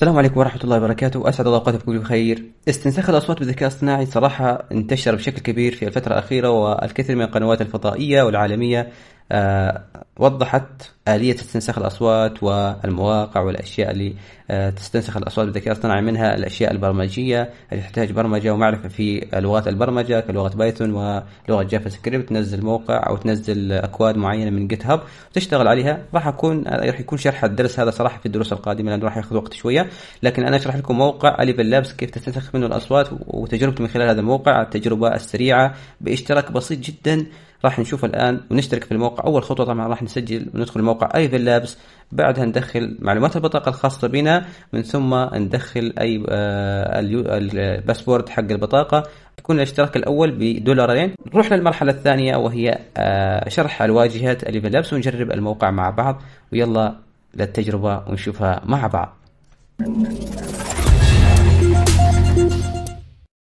السلام عليكم ورحمة الله وبركاته، أسعد الله أوقاتكم بكل خير. استنساخ الأصوات بالذكاء الاصطناعي صراحة انتشر بشكل كبير في الفترة الأخيرة والكثير من القنوات الفضائية والعالمية آه، وضحت آلية استنساخ الأصوات والمواقع والأشياء اللي آه، تستنسخ الأصوات بالذكاء الاصطناعي منها الأشياء البرمجية اللي تحتاج برمجة ومعرفة في لغات البرمجة كلغة بايثون ولغة جافا سكريبت تنزل موقع أو تنزل أكواد معينة من جيت هاب وتشتغل عليها راح أكون راح يكون شرح الدرس هذا صراحة في الدروس القادمة لأنه راح ياخذ وقت شوية لكن أنا أشرح لكم موقع أليب اللابس كيف تستنسخ منه الأصوات وتجربتي من خلال هذا الموقع التجربة السريعة باشتراك بسيط جدا راح نشوف الان ونشترك في الموقع اول خطوه طبعا راح نسجل وندخل اي في لابس بعدها ندخل معلومات البطاقه الخاصه بنا من ثم ندخل اي آه، الباسورد حق البطاقه يكون الاشتراك الاول بدولارين نروح للمرحله الثانيه وهي آه، شرح اللي في لابس ونجرب الموقع مع بعض ويلا للتجربه ونشوفها مع بعض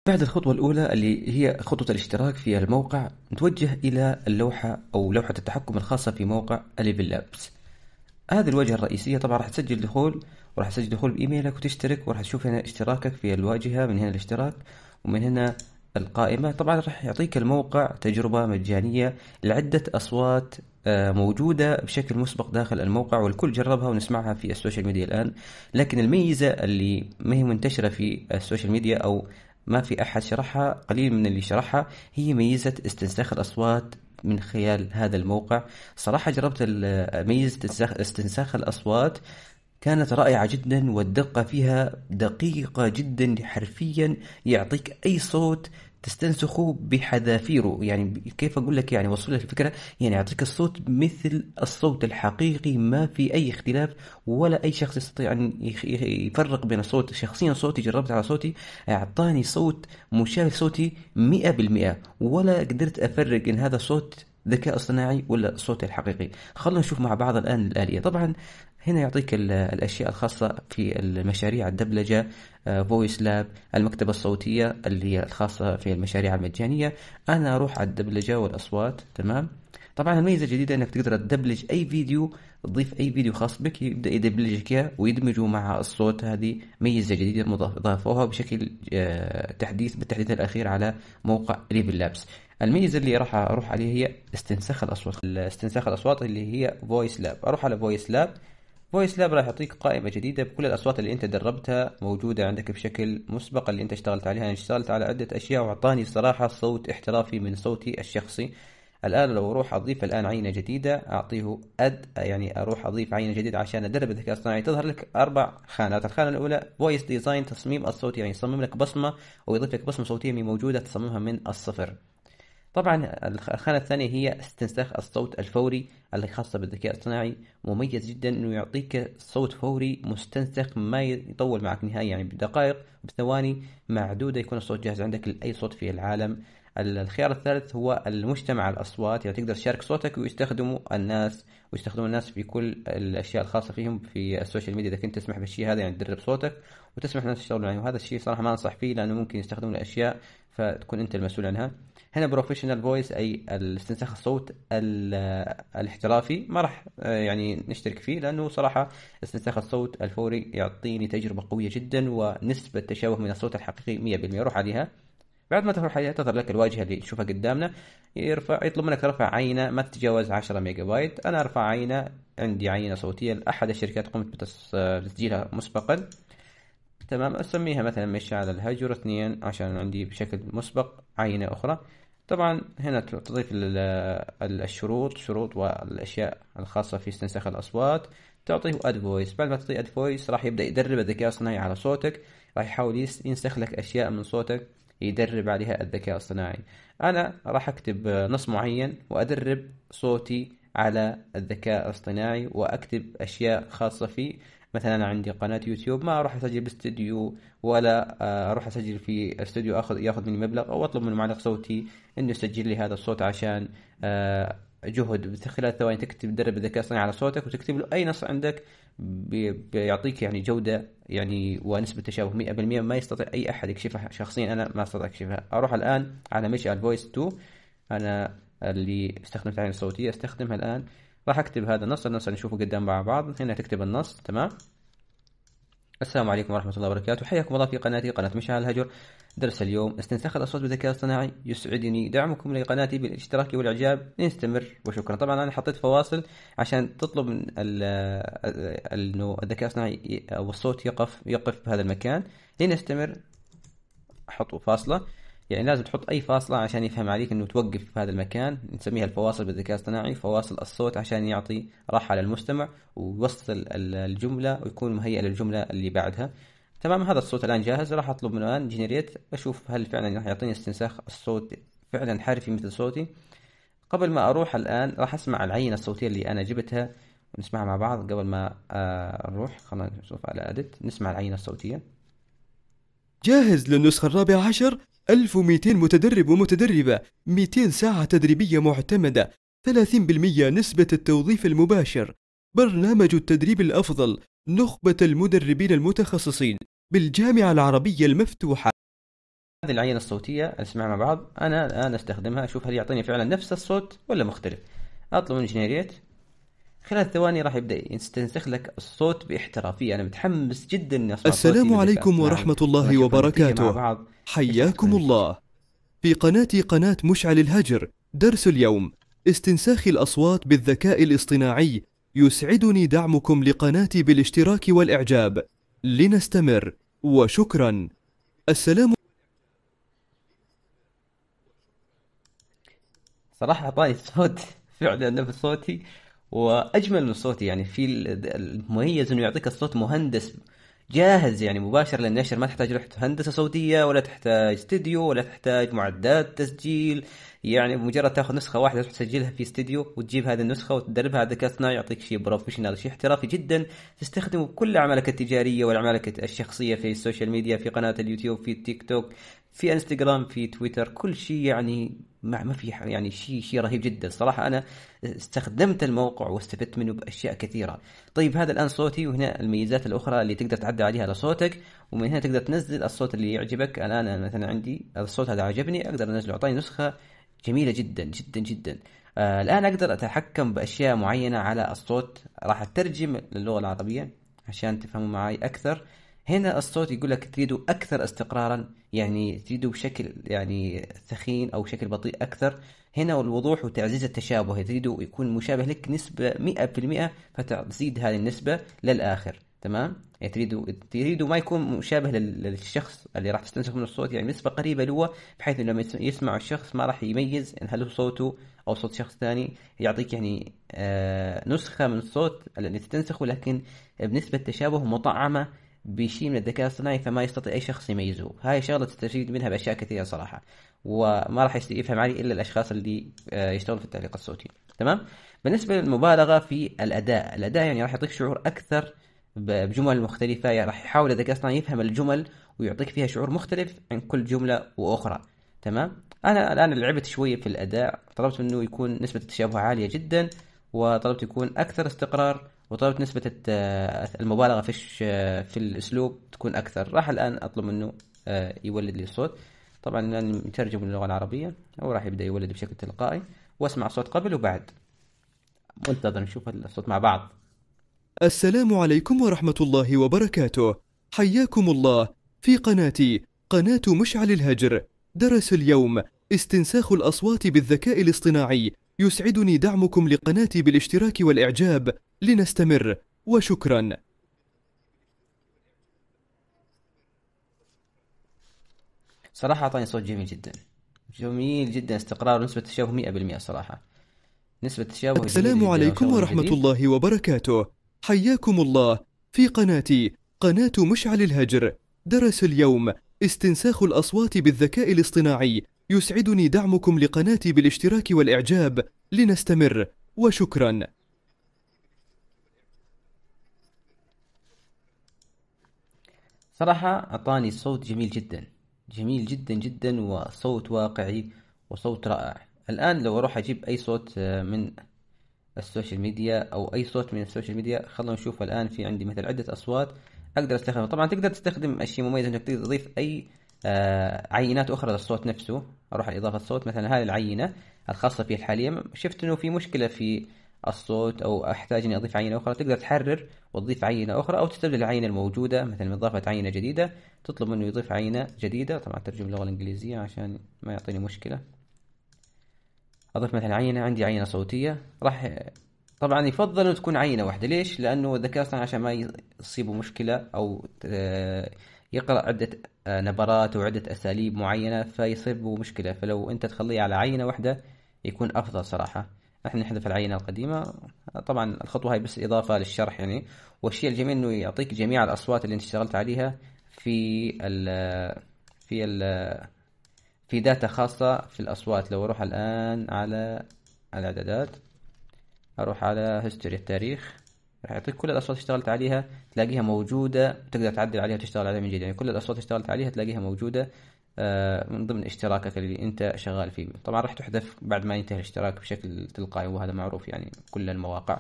بعد الخطوة الأولى اللي هي خطوة الاشتراك في الموقع نتوجه إلى اللوحة أو لوحة التحكم الخاصة في موقع أليبل لابس هذه الواجهة الرئيسية طبعا راح تسجل دخول وراح تسجل دخول بإيميلك وتشترك وراح تشوف هنا اشتراكك في الواجهة من هنا الاشتراك ومن هنا القائمة طبعا راح يعطيك الموقع تجربة مجانية لعدة أصوات آه، موجودة بشكل مسبق داخل الموقع والكل جربها ونسمعها في السوشيال ميديا الآن لكن الميزة اللي ما هي منتشرة في السوشيال ميديا أو ما في أحد شرحها قليل من اللي شرحها هي ميزة استنساخ الأصوات من خلال هذا الموقع صراحة جربت ميزة استنساخ الأصوات كانت رائعة جدا والدقة فيها دقيقة جدا حرفيا يعطيك أي صوت تستنسخه بحذافيره يعني كيف اقول لك يعني وصل لك الفكره يعني يعطيك الصوت مثل الصوت الحقيقي ما في اي اختلاف ولا اي شخص يستطيع ان يفرق بين الصوت شخصيا صوتي جربت على صوتي اعطاني صوت مشابه صوتي 100% ولا قدرت افرق ان هذا صوت ذكاء اصطناعي ولا الصوت الحقيقي خلونا نشوف مع بعض الآن الآلية طبعا هنا يعطيك الأشياء الخاصة في المشاريع الدبلجة فويس آه، لاب المكتبة الصوتية اللي هي الخاصة في المشاريع المجانية أنا أروح على الدبلجة والأصوات تمام طبعا الميزة الجديدة أنك تقدر تدبلج أي فيديو تضيف أي فيديو خاص بك يبدأ يدبلجك إياه ويدمجه مع الصوت هذه ميزة جديدة ضافوها بشكل آه، تحديث بالتحديث الأخير على موقع ليفل لابس الميزة اللي راح أروح عليها هي استنساخ الأصوات استنساخ الأصوات اللي هي فويس لاب أروح على فويس لاب فويس لاب راح يعطيك قائمة جديدة بكل الأصوات اللي أنت دربتها موجودة عندك بشكل مسبق اللي أنت اشتغلت عليها أنا اشتغلت على عدة أشياء وأعطاني صراحة صوت احترافي من صوتي الشخصي الآن لو أروح أضيف الآن عينة جديدة أعطيه أد يعني أروح أضيف عينة جديدة عشان أدرب الذكاء الاصطناعي تظهر لك أربع خانات الخانة الأولى فويس ديزاين تصميم الصوتي يعني يصمم لك بصمة ويضيف لك بصمة صوتية موجودة تصممها من الصفر طبعا الخانة الثانية هي استنساخ الصوت الفوري الخاصة بالذكاء الاصطناعي مميز جدا انه يعطيك صوت فوري مستنسخ ما يطول معك نهائيا يعني بدقائق بثواني معدودة يكون الصوت جاهز عندك لأي صوت في العالم الخيار الثالث هو المجتمع الأصوات يعني تقدر تشارك صوتك ويستخدموا الناس ويستخدموا الناس في كل الأشياء الخاصة فيهم في السوشيال ميديا إذا كنت تسمح بالشيء هذا يعني تدرب صوتك وتسمح الناس يشتغلوا عليه وهذا الشيء صراحة ما أنصح فيه لأنه ممكن يستخدموا أشياء فتكون أنت المسؤول عنها هنا بروفيشنال فويس اي الاستنساخ الصوت الاحترافي ما راح آه، يعني نشترك فيه لانه صراحه استنساخ الصوت الفوري يعطيني تجربه قويه جدا ونسبه تشابه من الصوت الحقيقي 100% روح عليها بعد ما تروح عليها تظهر لك الواجهه اللي تشوفها قدامنا يرفع يطلب منك ترفع عينه ما تتجاوز 10 ميجا بايت انا ارفع عينه عندي عينه صوتيه لاحد الشركات قمت بتسجيلها آه، مسبقا تمام اسميها مثلا على الهجر اثنين عشان عندي بشكل مسبق عينه اخرى طبعا هنا تضيف الشروط شروط والاشياء الخاصه في استنساخ الاصوات تعطيه اد فويس بعد ما تعطيه اد فويس راح يبدا يدرب الذكاء الصناعي على صوتك راح يحاول ينسخ لك اشياء من صوتك يدرب عليها الذكاء الصناعي انا راح اكتب نص معين وادرب صوتي على الذكاء الاصطناعي واكتب اشياء خاصه فيه مثلا انا عندي قناه يوتيوب ما اروح اسجل باستديو ولا اروح آه، اسجل في استوديو اخذ ياخذ مني مبلغ او اطلب من معلق صوتي انه يسجل لي هذا الصوت عشان آه، جهد خلال ثواني تكتب تدرب الذكاء الصناعي على صوتك وتكتب له اي نص عندك بيعطيك يعني جوده يعني ونسبه تشابه 100% ما يستطيع اي احد يكشفها شخصيا انا ما استطيع اكشفها اروح الان على مشعل فويس 2 انا اللي استخدمت عين الصوتيه استخدمها الان راح اكتب هذا النص النص نشوفه قدام مع بعض هنا تكتب النص تمام السلام عليكم ورحمة الله وبركاته حياكم الله في قناتي قناة مشعل الهجر درس اليوم استنساخ الأصوات بالذكاء الاصطناعي يسعدني دعمكم لقناتي بالاشتراك والإعجاب لنستمر وشكرا طبعا أنا حطيت فواصل عشان تطلب من أنه الذكاء الاصطناعي أو الصوت يقف يقف بهذا المكان لنستمر حطوا فاصلة يعني لازم تحط اي فاصله عشان يفهم عليك انه توقف في هذا المكان نسميها الفواصل بالذكاء الاصطناعي فواصل الصوت عشان يعطي راحه للمستمع ويوصل الجمله ويكون مهيئ للجمله اللي بعدها تمام هذا الصوت الان جاهز راح اطلب من الان جنريت اشوف هل فعلا راح يعطيني استنساخ الصوت فعلا حرفي مثل صوتي قبل ما اروح الان راح اسمع العينه الصوتيه اللي انا جبتها ونسمعها مع بعض قبل ما آه، نروح خلينا نشوف على ادت نسمع العينه الصوتيه جاهز للنسخة الرابعة عشر 1200 متدرب ومتدربة 200 ساعة تدريبية معتمدة 30% نسبة التوظيف المباشر برنامج التدريب الأفضل نخبة المدربين المتخصصين بالجامعة العربية المفتوحة هذه العينة الصوتية نسمعها مع بعض أنا الآن أستخدمها أشوف هل يعطيني فعلا نفس الصوت ولا مختلف أطلب من جنيريت خلال ثواني راح يبدا يستنسخ لك الصوت باحترافيه انا متحمس جدا اني السلام عليكم ورحمه الله وبركاته حياكم الله في قناه قناه مشعل الهجر درس اليوم استنساخ الاصوات بالذكاء الاصطناعي يسعدني دعمكم لقناتي بالاشتراك والاعجاب لنستمر وشكرا السلام صراحه اعطاني الصوت فعلا نفس صوتي واجمل من صوتي يعني في المميز انه يعطيك الصوت مهندس جاهز يعني مباشر للنشر ما تحتاج روح هندسه صوتيه ولا تحتاج استديو ولا تحتاج معدات تسجيل يعني مجرد تاخذ نسخه واحده تروح تسجلها في استديو وتجيب هذه النسخه وتدربها على الذكاء الاصطناعي يعطيك شيء بروفيشنال شيء احترافي جدا تستخدمه بكل اعمالك التجاريه واعمالك الشخصيه في السوشيال ميديا في قناه اليوتيوب في التيك توك في انستغرام في تويتر كل شيء يعني ما ما في يعني شيء شيء رهيب جدا صراحه انا استخدمت الموقع واستفدت منه باشياء كثيره طيب هذا الان صوتي وهنا الميزات الاخرى اللي تقدر تعدل عليها لصوتك ومن هنا تقدر تنزل الصوت اللي يعجبك الان انا مثلا عندي الصوت هذا عجبني اقدر انزله اعطاني نسخه جميله جدا جدا جدا آه، الان اقدر اتحكم باشياء معينه على الصوت راح اترجم للغه العربيه عشان تفهموا معي اكثر هنا الصوت يقول لك تريده اكثر استقرارا يعني تريده بشكل يعني ثخين او بشكل بطيء اكثر هنا الوضوح وتعزيز التشابه تريده يكون مشابه لك نسبة 100% فتزيد هذه النسبة للآخر تمام يعني تريدوا تريدوا ما يكون مشابه للشخص اللي راح تستنسخ منه الصوت يعني نسبه قريبه له بحيث انه لما يسمع الشخص ما راح يميز ان هل هو صوته او صوت شخص ثاني يعطيك يعني آه نسخه من الصوت الذي تستنسخه لكن بنسبه تشابه مطعمه بشيء من الذكاء الصناعي فما يستطيع اي شخص يميزه هاي شغله تستفيد منها باشياء كثيره صراحه وما راح يفهم علي الا الاشخاص اللي آه، يشتغلوا في التعليق الصوتي تمام بالنسبه للمبالغه في الاداء الاداء يعني راح يعطيك شعور اكثر بجمل مختلفة يعني راح يحاول الذكاء أصلا يفهم الجمل ويعطيك فيها شعور مختلف عن كل جملة وأخرى تمام أنا الآن لعبت شوية في الأداء طلبت منه يكون نسبة التشابه عالية جدا وطلبت يكون أكثر استقرار وطلبت نسبة المبالغة في في الأسلوب تكون أكثر راح الآن أطلب منه آه، يولد لي الصوت طبعا الآن مترجم للغة العربية هو راح يبدأ يولد بشكل تلقائي وأسمع الصوت قبل وبعد منتظر نشوف الصوت مع بعض السلام عليكم ورحمة الله وبركاته حياكم الله في قناتي قناة مشعل الهجر درس اليوم استنساخ الأصوات بالذكاء الاصطناعي يسعدني دعمكم لقناتي بالاشتراك والإعجاب لنستمر وشكرا صراحة أعطاني صوت جميل جدا جميل جدا استقرار نسبة تشابه 100% صراحة نسبة التشابه السلام عليكم ورحمة الله وبركاته حياكم الله في قناتي قناة مشعل الهجر درس اليوم استنساخ الأصوات بالذكاء الاصطناعي يسعدني دعمكم لقناتي بالاشتراك والإعجاب لنستمر وشكرا صراحة أعطاني صوت جميل جدا جميل جدا جدا وصوت واقعي وصوت رائع الآن لو أروح أجيب أي صوت آه، من السوشيال ميديا او اي صوت من السوشيال ميديا خلونا نشوف الان في عندي مثل عده اصوات اقدر استخدمها طبعا تقدر تستخدم شيء مميز انك تقدر تضيف اي آه عينات اخرى للصوت نفسه اروح لاضافه صوت مثلا هذه العينه الخاصه فيه حاليا شفت انه في مشكله في الصوت او احتاج اني اضيف عينه اخرى تقدر تحرر وتضيف عينه اخرى او تستبدل العينه الموجوده مثلا اضافه عينه جديده تطلب منه يضيف عينه جديده طبعا ترجم اللغه الانجليزيه عشان ما يعطيني مشكله اضيف مثلا عينه عندي عينه صوتيه راح طبعا يفضل انه تكون عينه واحده ليش لانه الذكاء الاصطناعي عشان ما يصيبه مشكله او آه، يقرا عده آه، نبرات وعده اساليب معينه فيصيبه مشكله فلو انت تخليه على عينه واحده يكون افضل صراحه احنا نحذف العينه القديمه طبعا الخطوه هاي بس اضافه للشرح يعني والشيء الجميل انه يعطيك جميع الاصوات اللي انت اشتغلت عليها في ال آه، في ال في داتا خاصة في الأصوات لو أروح الآن على الإعدادات أروح على هيستوري التاريخ راح يعطيك كل الأصوات اشتغلت عليها تلاقيها موجودة تقدر تعدل عليها وتشتغل عليها من جديد يعني كل الأصوات اشتغلت عليها تلاقيها موجودة آه، من ضمن اشتراكك اللي أنت شغال فيه طبعا راح تحذف بعد ما ينتهي الاشتراك بشكل تلقائي وهذا معروف يعني كل المواقع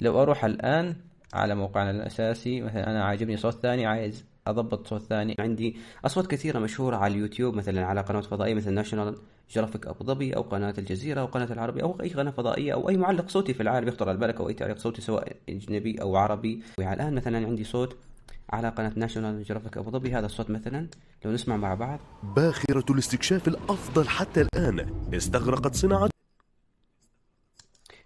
لو أروح الآن على موقعنا الأساسي مثلا أنا عاجبني صوت ثاني عايز اضبط صوت ثاني عندي اصوات كثيره مشهوره على اليوتيوب مثلا على قنوات فضائيه مثل ناشونال جرافيك ابو ظبي او قناه الجزيره او قناه العربي او اي قناه فضائيه او اي معلق صوتي في العالم يخطر على بالك او اي تعليق صوتي سواء اجنبي او عربي يعني الان مثلا عندي صوت على قناة ناشونال جرافيك أبو ظبي هذا الصوت مثلا لو نسمع مع بعض باخرة الاستكشاف الأفضل حتى الآن استغرقت صناعة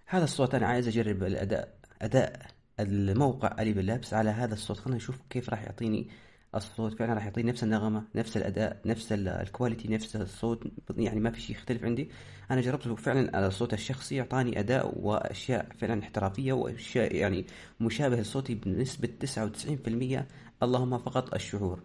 هذا الصوت أنا عايز أجرب الأداء أداء الموقع أليب لابس على هذا الصوت خلينا نشوف كيف راح يعطيني الصوت فعلا راح يعطيني نفس النغمة نفس الأداء نفس الكواليتي نفس الصوت يعني ما في شيء يختلف عندي أنا جربته فعلا على الصوت الشخصي أعطاني أداء وأشياء فعلا احترافية وأشياء يعني مشابه لصوتي بنسبة 99% اللهم فقط الشعور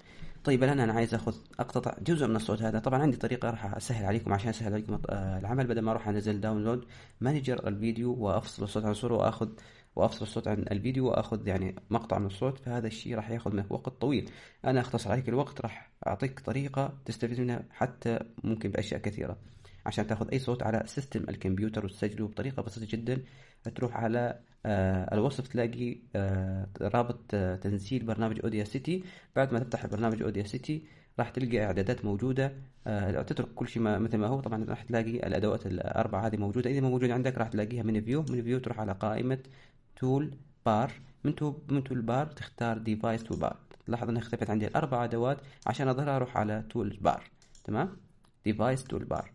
طيب الان انا عايز اخذ اقتطع جزء من الصوت هذا طبعا عندي طريقه راح اسهل عليكم عشان اسهل عليكم العمل بدل ما اروح انزل داونلود مانجر الفيديو وافصل الصوت عن صوره واخذ وافصل الصوت عن الفيديو واخذ يعني مقطع من الصوت فهذا الشيء راح ياخذ منك وقت طويل انا اختصر عليك الوقت راح اعطيك طريقه تستفيد منها حتى ممكن باشياء كثيره عشان تاخذ اي صوت على سيستم الكمبيوتر وتسجله بطريقه بسيطه جدا تروح على آه الوصف تلاقي آه رابط آه تنزيل برنامج اوديا سيتي بعد ما تفتح برنامج اوديا سيتي راح تلقى اعدادات موجوده آه تترك كل شيء مثل ما هو طبعا راح تلاقي الادوات الاربعه هذه موجوده اذا ما موجوده عندك راح تلاقيها من فيو من فيو تروح على قائمه تول بار من تو من تول بار تختار ديفايس تول بار لاحظ ان اختفت عندي الاربع ادوات عشان اظهرها اروح على تول بار تمام ديفايس تول بار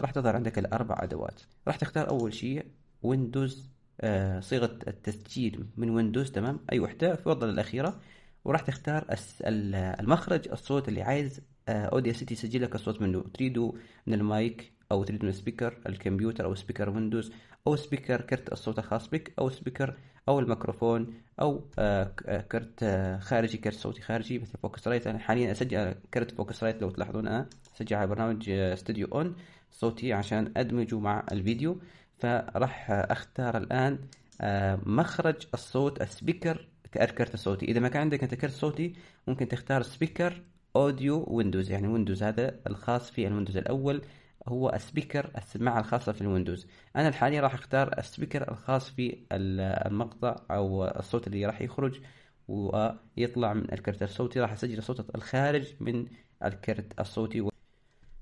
راح تظهر عندك الاربع ادوات راح تختار اول شيء ويندوز آه صيغه التسجيل من ويندوز تمام اي وحده تفضل الاخيره وراح تختار المخرج الصوت اللي عايز اوديو آه، سيتي يسجل لك الصوت منه تريده من المايك او تريد من سبيكر الكمبيوتر او سبيكر ويندوز او سبيكر كرت الصوت الخاص بك او سبيكر او الميكروفون او آه، آه، كرت آه، خارجي كرت صوتي خارجي مثل فوكس رايت انا حاليا اسجل كرت فوكس رايت لو تلاحظون انا اسجل على برنامج استوديو اون صوتي عشان ادمجه مع الفيديو فراح اختار الان مخرج الصوت السبيكر كرت الصوتي اذا ما كان عندك انت كرت صوتي ممكن تختار سبيكر اوديو ويندوز يعني ويندوز هذا الخاص في الويندوز الاول هو السبيكر السماعة الخاصة في الويندوز أنا الحالي راح أختار السبيكر الخاص في المقطع أو الصوت اللي راح يخرج ويطلع من الكرت الصوتي راح أسجل صوت الخارج من الكرت الصوتي و...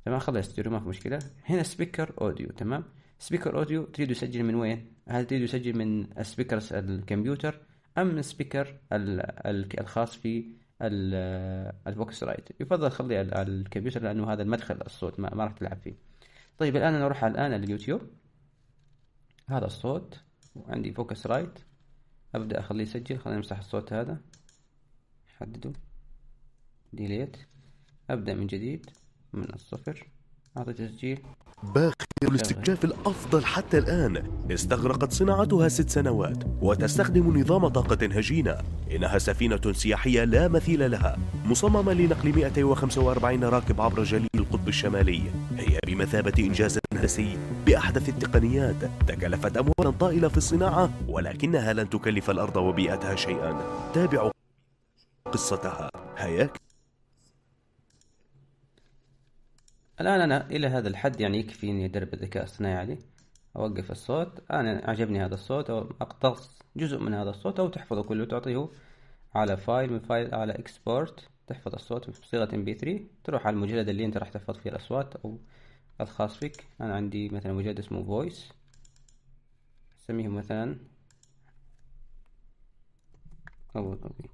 تمام خلصت ما في مشكلة هنا سبيكر أوديو تمام سبيكر أوديو تريد يسجل من وين هل تريد يسجل من السبيكر الكمبيوتر أم من السبيكر الخاص في البوكس رايت يفضل خلي الكمبيوتر لانه هذا المدخل الصوت ما, ما راح تلعب فيه طيب الآن أنا أروح الآن اليوتيوب هذا الصوت وعندي فوكس رايت أبدأ أخليه يسجل خلينا نمسح الصوت هذا حدده ديليت أبدأ من جديد من الصفر أعطي تسجيل باخر الاستكشاف الأفضل حتى الآن استغرقت صناعتها ست سنوات وتستخدم نظام طاقة هجينة إنها سفينة سياحية لا مثيل لها مصممة لنقل 245 راكب عبر جليد القطب الشمالي هي بمثابة إنجاز هندسي بأحدث التقنيات تكلفت أموالا طائلة في الصناعة ولكنها لن تكلف الأرض وبيئتها شيئا تابعوا قصتها هياك الآن أنا إلى هذا الحد يعني يكفي إني أدرب الذكاء الصناعي علي أوقف الصوت أنا عجبني هذا الصوت أو أقتص جزء من هذا الصوت أو تحفظه كله وتعطيه على فايل من فايل على إكسبورت تحفظ الصوت بصيغه بصيغة MP3 تروح على المجلد اللي أنت راح تحفظ فيه الأصوات أو الخاص فيك أنا عندي مثلا مجلد اسمه Voice أسميه مثلا أول كوبي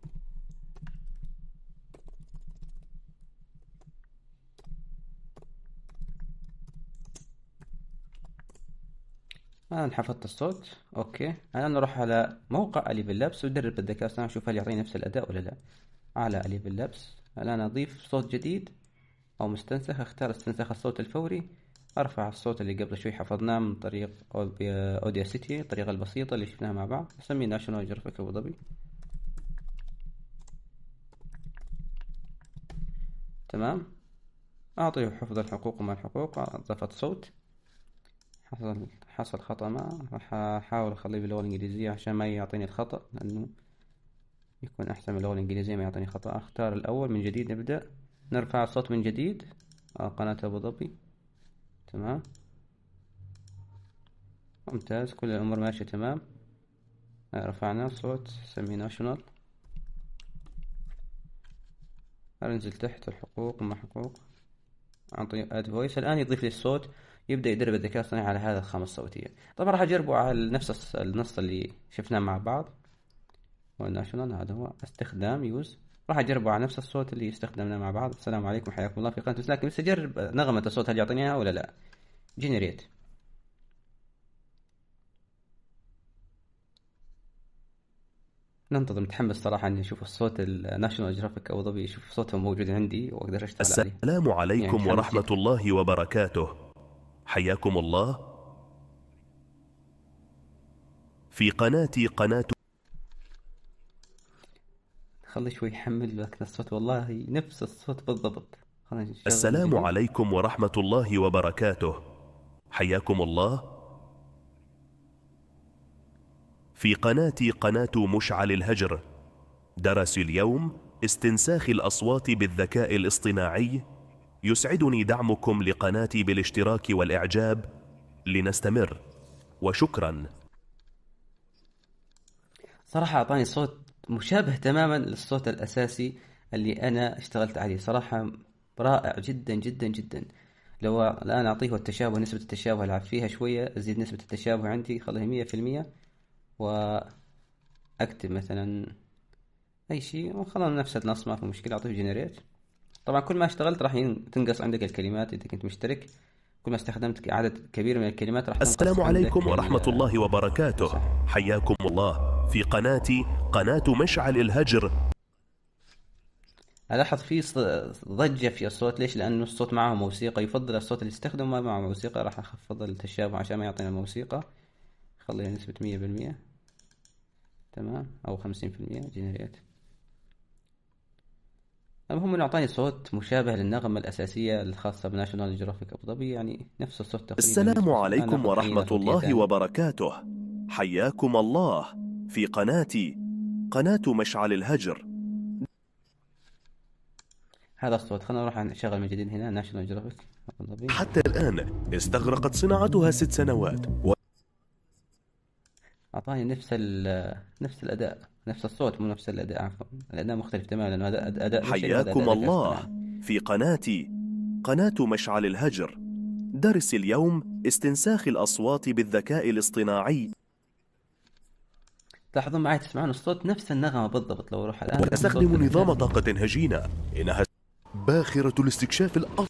انا حفظت الصوت أوكي انا نروح على موقع أليف لابس ودرب الذكاء الاصطناعي اشوف هل يعطيني نفس الأداء ولا لا أعلى أليف اللبس الآن أضيف صوت جديد أو مستنسخ أختار استنساخ الصوت الفوري أرفع الصوت اللي قبل شوي حفظناه من طريق أوديا سيتي الطريقة البسيطة اللي شفناها مع بعض أسميه ناشونال جرافيك أبو ظبي تمام أعطيه حفظ الحقوق وما الحقوق أضافة صوت حصل حصل خطأ ما راح أحاول أخليه باللغة الإنجليزية عشان ما يعطيني الخطأ لأنه يكون أحسن من اللغة الإنجليزية ما يعطيني خطأ أختار الأول من جديد نبدأ نرفع الصوت من جديد آه قناة أبو ظبي تمام ممتاز كل الأمور ماشية تمام آه، رفعنا الصوت سميه ناشونال أنزل تحت الحقوق وما حقوق أعطي أد فويس الآن يضيف لي الصوت يبدأ يدرب الذكاء الصناعي على هذا الخامة الصوتية طبعا راح أجربه على نفس النص اللي شفناه مع بعض وناشونال هذا هو استخدام يوز راح اجربه على نفس الصوت اللي استخدمناه مع بعض السلام عليكم حياكم الله في قناه لكن بس اجرب نغمه الصوت هل يعطيني اياها ولا لا جنريت ننتظر متحمس صراحة اني اشوف الصوت الناشونال جرافيك ابو ظبي اشوف صوتهم موجود عندي واقدر اشتغل عليه السلام عليكم يعني ورحمة جدا. الله وبركاته حياكم الله في قناتي قناة خلي شوي يحمل لك الصوت والله نفس الصوت بالضبط السلام عليكم ورحمة الله وبركاته حياكم الله في قناتي قناة مشعل الهجر درس اليوم استنساخ الأصوات بالذكاء الاصطناعي يسعدني دعمكم لقناتي بالاشتراك والإعجاب لنستمر وشكرا صراحة أعطاني صوت مشابه تماما للصوت الأساسي اللي أنا اشتغلت عليه صراحة رائع جدا جدا جدا لو الآن أعطيه التشابه نسبة التشابه ألعب فيها شوية أزيد نسبة التشابه عندي خليها مية في المية وأكتب مثلا أي شيء وخلاص نفس النص ما في مشكلة أعطيه جنريت طبعا كل ما اشتغلت راح تنقص عندك الكلمات إذا كنت مشترك كل ما استخدمت عدد كبير من الكلمات راح السلام عليكم ورحمة الله وبركاته حياكم الله في قناتي قناة مشعل الهجر ألاحظ في ضجة في الصوت ليش؟ لأنه الصوت معه موسيقى يفضل الصوت اللي استخدمه معه موسيقى راح أخفض التشابه عشان ما يعطينا موسيقى خليها نسبة مية بالمية تمام أو خمسين في المية جنريت المهم انه اعطاني صوت مشابه للنغمه الاساسيه الخاصه بناشونال جيوغرافيك ابو ظبي يعني نفس الصوت تقريبا السلام عليكم ورحمه الله وبركاته حياكم الله في قناتي قناة مشعل الهجر هذا الصوت خلينا نروح نشغل من جديد هنا ناشونال جرافيك حتى الآن استغرقت صناعتها ست سنوات و... أعطاني نفس نفس الأداء نفس الصوت مو نفس الأداء عفوا الأداء مختلف تماما لأنه أداء أداء حياكم أداء الله في قناتي قناة مشعل الهجر درس اليوم استنساخ الأصوات بالذكاء الاصطناعي تلاحظون معي تسمعون الصوت نفس النغمة بالضبط لو اروح الآن ونستخدم نظام طاقة هجينة إنها باخرة الاستكشاف الأصل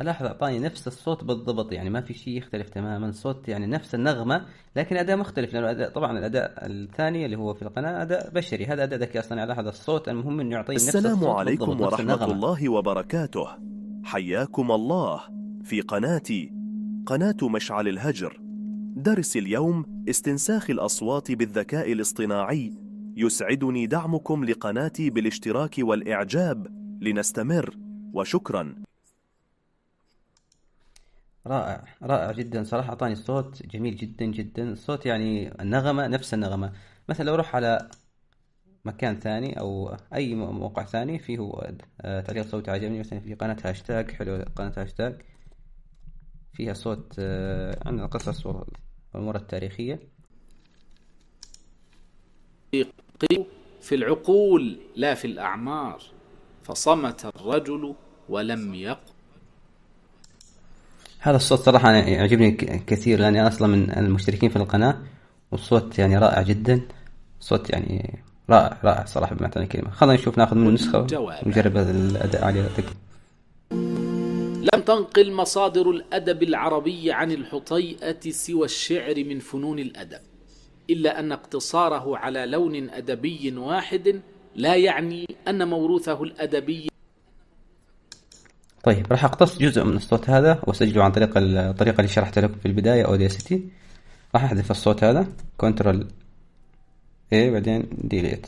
الاحظ اعطاني نفس الصوت بالضبط يعني ما في شيء يختلف تماما صوت يعني نفس النغمه لكن اداء مختلف لانه اداء طبعا الاداء الثاني اللي هو في القناه اداء بشري هذا اداء ذكي اصلا الاحظ الصوت المهم انه يعطيني نفس السلام الصوت عليكم بالضبط ورحمه نفس الله وبركاته حياكم الله في قناتي قناه مشعل الهجر درس اليوم استنساخ الأصوات بالذكاء الاصطناعي يسعدني دعمكم لقناتي بالاشتراك والإعجاب لنستمر وشكرا رائع رائع جدا صراحة أعطاني الصوت جميل جدا جدا الصوت يعني النغمة نفس النغمة مثلا لو أروح على مكان ثاني أو أي موقع ثاني فيه آه، تعليق صوتي عجبني مثلا في قناة هاشتاج حلو قناة هاشتاج فيها صوت آه، عندنا قصص والمرة التاريخية في العقول لا في الأعمار فصمت الرجل ولم يقل هذا الصوت صراحة يعجبني كثير لأني أصلا من المشتركين في القناة والصوت يعني رائع جدا صوت يعني رائع رائع صراحة بمعنى الكلمة خلينا نشوف ناخذ منه نسخة ونجرب هذا الأداء عليه لم تنقل مصادر الأدب العربي عن الحطيئة سوى الشعر من فنون الأدب إلا أن اقتصاره على لون أدبي واحد لا يعني أن موروثه الأدبي طيب راح اقتص جزء من الصوت هذا واسجله عن طريق الطريقه اللي شرحتها لكم في البدايه اوداسيتي راح احذف الصوت هذا كنترول اي بعدين ديليت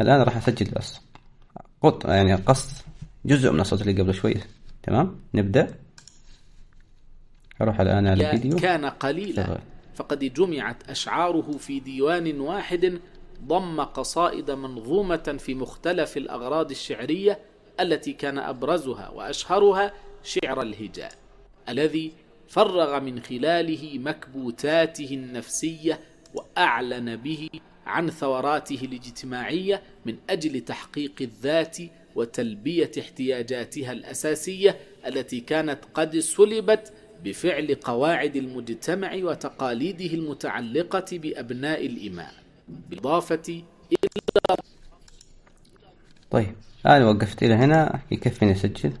الان راح اسجل بس قط يعني قص جزء من الصوت اللي قبل شوي تمام نبدأ أروح الآن على الفيديو كان قليلا فقد جمعت أشعاره في ديوان واحد ضم قصائد منظومة في مختلف الأغراض الشعرية التي كان أبرزها وأشهرها شعر الهجاء الذي فرغ من خلاله مكبوتاته النفسية وأعلن به عن ثوراته الاجتماعية من أجل تحقيق الذات وتلبية احتياجاتها الأساسية التي كانت قد سلبت بفعل قواعد المجتمع وتقاليده المتعلقة بأبناء الإماء بالإضافة إلى طيب أنا وقفت إلى هنا يكفيني أسجل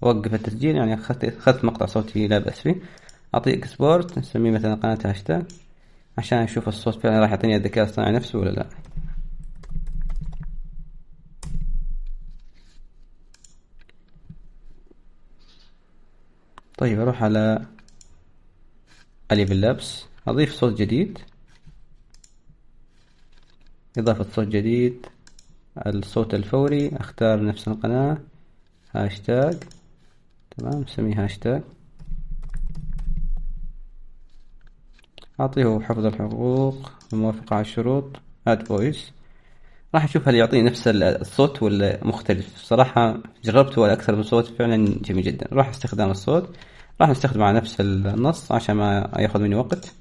وقف التسجيل يعني أخذت أخذت مقطع صوتي لا بأس فيه أعطيه إكسبورت نسميه مثلا قناة هاشتاج عشان أشوف الصوت فعلا راح يعطيني الذكاء الاصطناعي نفسه ولا لا طيب اروح على اليف لابس اضيف صوت جديد اضافة صوت جديد الصوت الفوري اختار نفس القناة هاشتاج تمام سميه هاشتاج اعطيه حفظ الحقوق الموافقة على الشروط اد فويس راح اشوف هل يعطيني نفس الصوت ولا مختلف صراحة جربته على اكثر من صوت فعلا جميل جدا راح استخدام الصوت راح نستخدمه على نفس النص عشان ما ياخذ مني وقت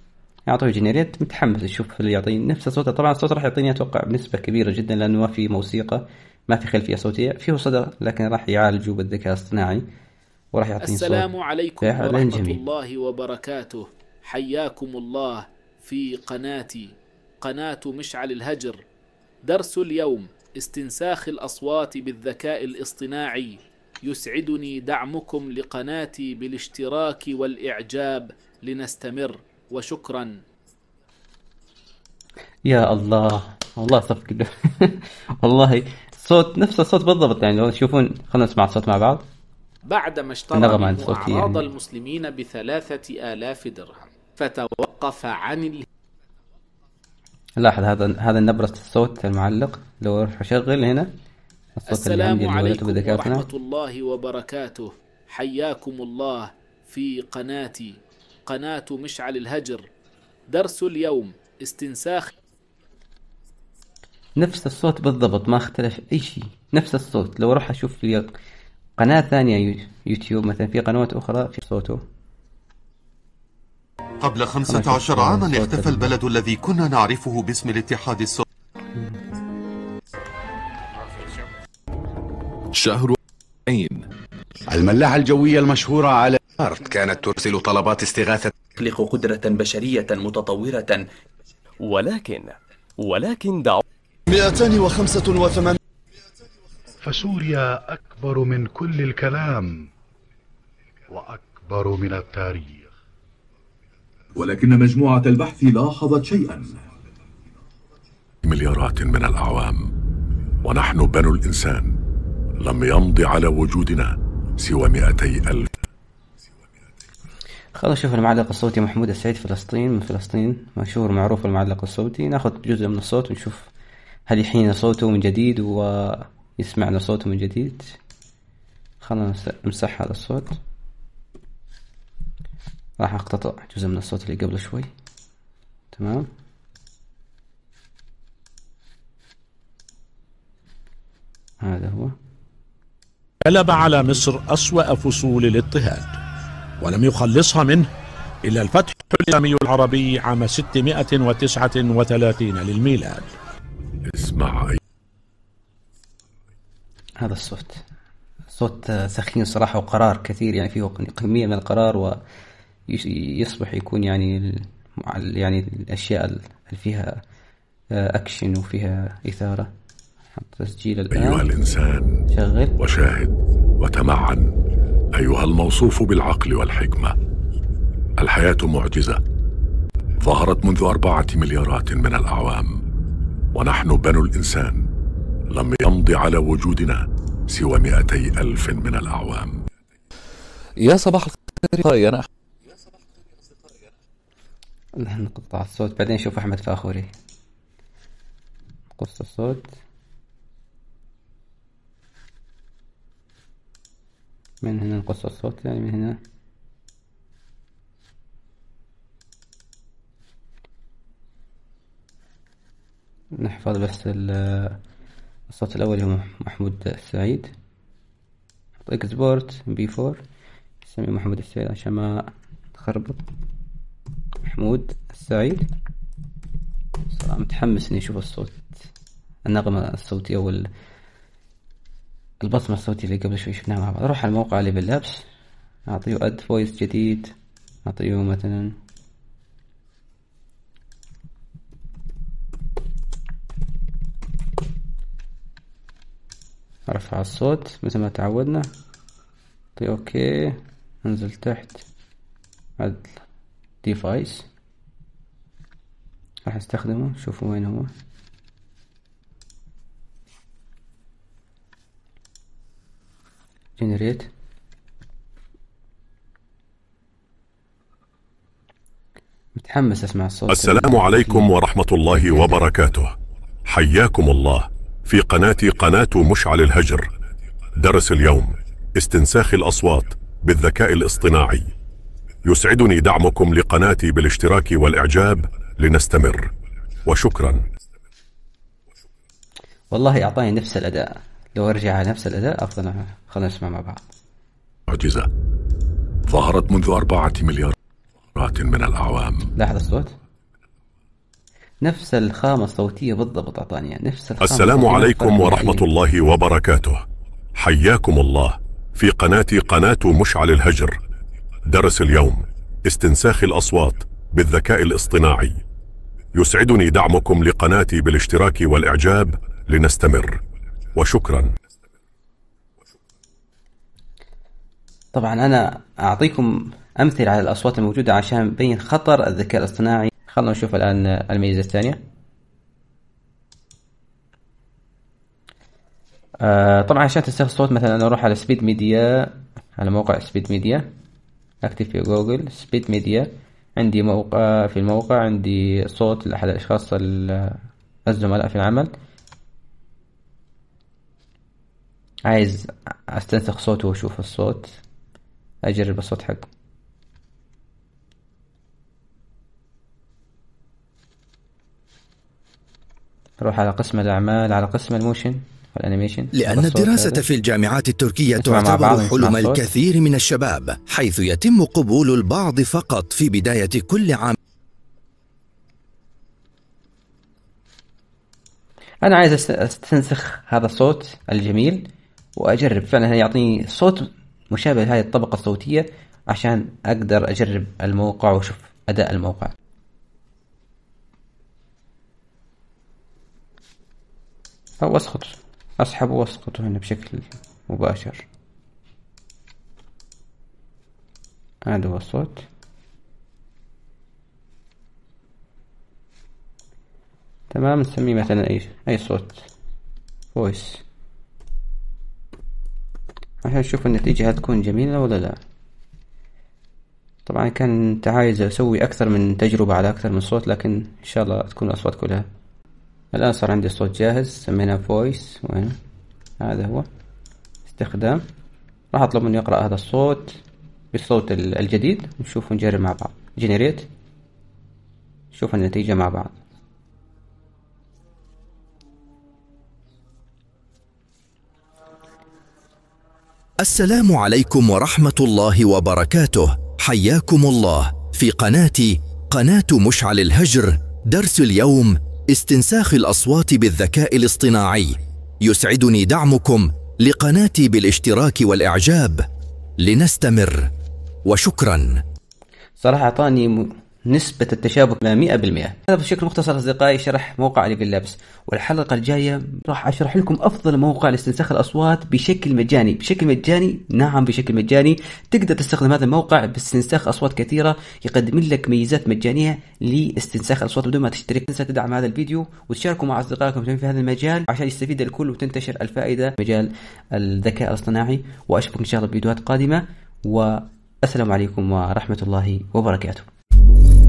اعطيه جنريت متحمس اشوف اللي يعطيني نفس الصوت طبعا الصوت راح يعطيني اتوقع بنسبة كبيرة جدا لانه ما في موسيقى ما في خلفية صوتية فيه صدى لكن راح يعالجه بالذكاء الاصطناعي وراح يعطيني السلام صوت. عليكم ورحمة جميل. الله وبركاته حياكم الله في قناتي قناة مشعل الهجر درس اليوم استنساخ الأصوات بالذكاء الاصطناعي يسعدني دعمكم لقناتي بالاشتراك والإعجاب لنستمر وشكرا يا الله والله صف كله والله صوت نفس الصوت بالضبط يعني لو تشوفون خلينا نسمع الصوت مع بعض بعدما اشترى أعراض يعني. المسلمين بثلاثة آلاف درهم فتوقف عن لاحظ هذا هذا نبرة الصوت المعلق لو اروح اشغل هنا الصوت السلام عليكم ورحمة الله وبركاته حياكم الله في قناتي قناة مشعل الهجر درس اليوم استنساخ نفس الصوت بالضبط ما اختلف اي شيء نفس الصوت لو اروح اشوف في قناة ثانية يوتيوب مثلا في قنوات اخرى في صوته قبل 15 عاما اختفى البلد الذي كنا نعرفه باسم الاتحاد السوفيتي شهر عين الملاحة الجوية المشهورة على الأرض كانت ترسل طلبات استغاثة تخلق قدرة بشرية متطورة ولكن ولكن دعوا 285 فسوريا أكبر من كل الكلام وأكبر من التاريخ ولكن مجموعة البحث لاحظت شيئا مليارات من الأعوام ونحن بنو الإنسان لم يمضي على وجودنا سوى 200 ألف خلاص شوف المعلق الصوتي محمود السعيد فلسطين من فلسطين مشهور معروف المعلق الصوتي ناخذ جزء من الصوت ونشوف هل يحين صوته من جديد ويسمعنا صوته من جديد خلنا نمسح هذا الصوت راح اقتطع جزء من الصوت اللي قبل شوي تمام هذا هو غلب على مصر أسوأ فصول الاضطهاد ولم يخلصها منه إلا الفتح الإسلامي العربي عام 639 للميلاد اسمع هذا الصوت صوت سخين صراحة وقرار كثير يعني فيه كمية من القرار و... يصبح يكون يعني يعني الأشياء اللي فيها أكشن آه، وفيها إثارة تسجيل الآن أيها الإنسان شغل وشاهد وتمعن أيها الموصوف بالعقل والحكمة الحياة معجزة ظهرت منذ أربعة مليارات من الأعوام ونحن بنو الإنسان لم يمض على وجودنا سوى مئتي ألف من الأعوام يا صباح الخير أنا نقطع الصوت بعدين نشوف أحمد فاخوري قص الصوت من هنا نقص الصوت يعني من هنا نحفظ بس الصوت الأول هو محمود السعيد اكسبورت بي 4 نسميه محمود السعيد عشان ما تخربط محمود السعيد صراحة متحمس اني اشوف الصوت النغمة الصوتية وال البصمة الصوتية اللي قبل شوي شفناها مع بعض اروح على الموقع اللي باللابس اعطيه اد فويس جديد اعطيه مثلا ارفع الصوت مثل ما تعودنا اعطيه اوكي انزل تحت عدل device راح استخدمه شوفوا وين هو generate متحمس اسمع الصوت السلام عليكم ورحمة الله وبركاته حياكم الله في قناة قناة مشعل الهجر درس اليوم استنساخ الأصوات بالذكاء الاصطناعي يسعدني دعمكم لقناتي بالاشتراك والإعجاب لنستمر وشكرا والله أعطاني نفس الأداء لو أرجع على نفس الأداء أفضل خلينا نسمع مع بعض معجزة ظهرت منذ أربعة مليارات من الأعوام لاحظ الصوت نفس الخامة الصوتية بالضبط أعطاني نفس الخامة السلام عليكم ورحمة الله وبركاته حياكم الله في قناتي قناة مشعل الهجر درس اليوم استنساخ الأصوات بالذكاء الاصطناعي يسعدني دعمكم لقناتي بالاشتراك والإعجاب لنستمر وشكرا طبعا أنا أعطيكم أمثلة على الأصوات الموجودة عشان بين خطر الذكاء الاصطناعي خلونا نشوف الآن الميزة الثانية آه، طبعا عشان تستخدم الصوت مثلا انا اروح على سبيد ميديا على موقع سبيد ميديا اكتب في جوجل سبيد ميديا عندي موقع في الموقع عندي صوت لأحد الأشخاص الزملاء في العمل عايز استنسخ صوته واشوف الصوت اجرب الصوت حقه اروح على قسم الاعمال على قسم الموشن الانيميشن لأن الدراسة في الجامعات التركية تعتبر حلم الكثير من الشباب حيث يتم قبول البعض فقط في بداية كل عام أنا عايز أستنسخ هذا الصوت الجميل وأجرب فعلا يعطيني صوت مشابه لهذه الطبقة الصوتية عشان أقدر أجرب الموقع وأشوف أداء الموقع أو أسخط اسحبه واسقطه هنا بشكل مباشر هذا هو الصوت تمام نسميه مثلا أي أي صوت فويس عشان نشوف النتيجة هتكون جميلة ولا لا طبعا كان عايز أسوي أكثر من تجربة على أكثر من صوت لكن إن شاء الله تكون الأصوات كلها الآن صار عندي صوت جاهز سميناه فويس وين هذا هو استخدام راح أطلب منه يقرأ هذا الصوت بالصوت الجديد ونشوف ونجرب مع بعض جنريت شوف النتيجة مع بعض السلام عليكم ورحمة الله وبركاته حياكم الله في قناتي قناة مشعل الهجر درس اليوم استنساخ الأصوات بالذكاء الاصطناعي يسعدني دعمكم لقناتي بالاشتراك والإعجاب لنستمر وشكرا صراحة أعطاني نسبة التشابك 100% هذا بشكل مختصر أصدقائي شرح موقع ليفل لابس والحلقة الجاية راح أشرح لكم أفضل موقع لاستنساخ الأصوات بشكل مجاني بشكل مجاني نعم بشكل مجاني تقدر تستخدم هذا الموقع باستنساخ أصوات كثيرة يقدم لك ميزات مجانية لاستنساخ الأصوات بدون ما تشترك تنسى تدعم هذا الفيديو وتشاركوا مع أصدقائكم في هذا المجال عشان يستفيد الكل وتنتشر الفائدة في مجال الذكاء الاصطناعي وأشوفكم إن شاء الله بفيديوهات قادمة والسلام عليكم ورحمة الله وبركاته you